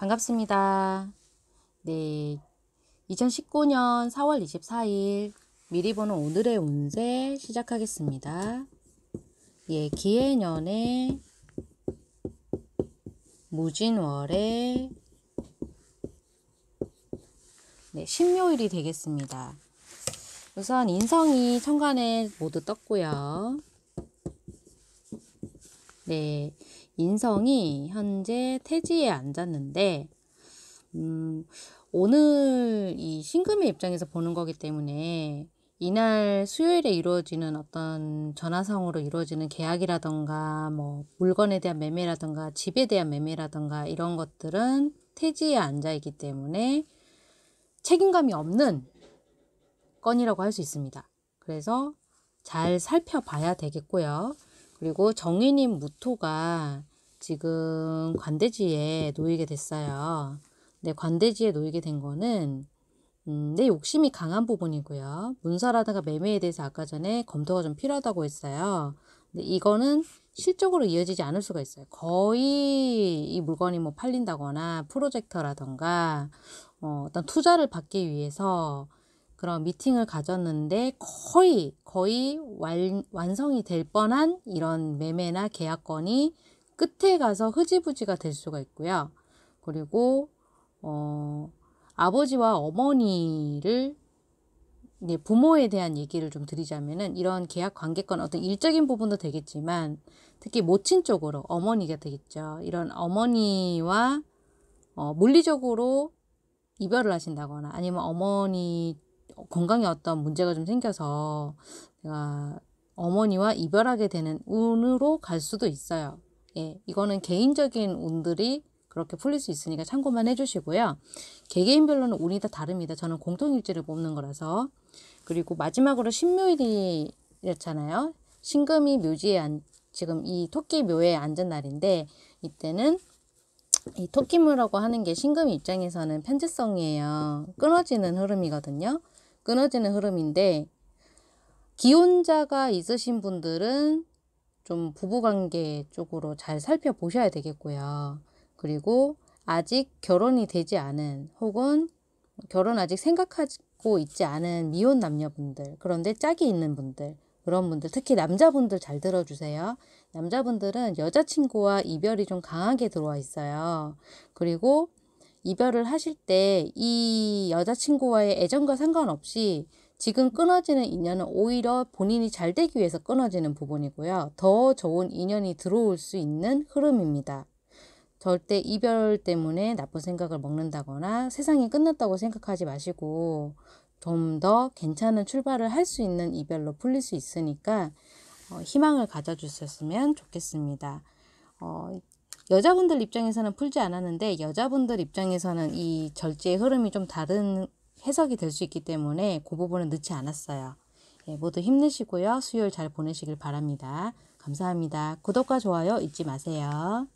반갑습니다. 네. 2019년 4월 24일 미리 보는 오늘의 운세 시작하겠습니다. 예, 기해년에 무진월에 네, 신묘일이 되겠습니다. 우선 인성이 천간에 모두 떴고요. 네, 인성이 현재 태지에 앉았는데, 음, 오늘 이 신금의 입장에서 보는 거기 때문에 이날 수요일에 이루어지는 어떤 전화상으로 이루어지는 계약이라던가 뭐 물건에 대한 매매라던가 집에 대한 매매라던가 이런 것들은 태지에 앉아 있기 때문에 책임감이 없는 건이라고 할 수 있습니다. 그래서 잘 살펴봐야 되겠고요. 그리고 정인인 무토가 지금 관대지에 놓이게 됐어요. 근데 관대지에 놓이게 된 거는 음, 내 욕심이 강한 부분이고요. 문서라든가 매매에 대해서 아까 전에 검토가 좀 필요하다고 했어요. 근데 이거는 실적으로 이어지지 않을 수가 있어요. 거의 이 물건이 뭐 팔린다거나 프로젝터라던가 어, 어떤 투자를 받기 위해서 그런 미팅을 가졌는데 거의 거의 완, 완성이 될 뻔한 이런 매매나 계약건이 끝에 가서 흐지부지가 될 수가 있고요. 그리고 어, 아버지와 어머니를 네, 부모에 대한 얘기를 좀 드리자면은 이런 계약 관계권 어떤 일적인 부분도 되겠지만 특히 모친 쪽으로 어머니가 되겠죠. 이런 어머니와 어, 물리적으로 이별을 하신다거나 아니면 어머니 건강에 어떤 문제가 좀 생겨서 내가 어머니와 이별하게 되는 운으로 갈 수도 있어요. 예, 이거는 개인적인 운들이 그렇게 풀릴 수 있으니까 참고만 해주시고요. 개개인별로는 운이 다 다릅니다. 저는 공통일지를 뽑는 거라서. 그리고 마지막으로 신묘일이었잖아요. 신금이 묘지에 안, 지금 이 토끼 묘에 앉은 날인데, 이때는 이 토끼묘라고 하는 게 신금 입장에서는 편재성이에요. 끊어지는 흐름이거든요. 끊어지는 흐름인데 기혼자가 있으신 분들은 좀 부부관계 쪽으로 잘 살펴보셔야 되겠고요. 그리고 아직 결혼이 되지 않은 혹은 결혼 아직 생각하고 있지 않은 미혼 남녀분들, 그런데 짝이 있는 분들, 그런 분들, 특히 남자분들 잘 들어주세요. 남자분들은 여자친구와 이별이 좀 강하게 들어와 있어요. 그리고 이별을 하실 때 이 여자친구와의 애정과 상관없이 지금 끊어지는 인연은 오히려 본인이 잘 되기 위해서 끊어지는 부분이고요. 더 좋은 인연이 들어올 수 있는 흐름입니다. 절대 이별 때문에 나쁜 생각을 먹는다거나 세상이 끝났다고 생각하지 마시고 좀 더 괜찮은 출발을 할 수 있는 이별로 풀릴 수 있으니까 어, 희망을 가져주셨으면 좋겠습니다. 어, 여자분들 입장에서는 풀지 않았는데 여자분들 입장에서는 이 절제의 흐름이 좀 다른 해석이 될 수 있기 때문에 그 부분은 넣지 않았어요. 예, 모두 힘내시고요. 수요일 잘 보내시길 바랍니다. 감사합니다. 구독과 좋아요 잊지 마세요.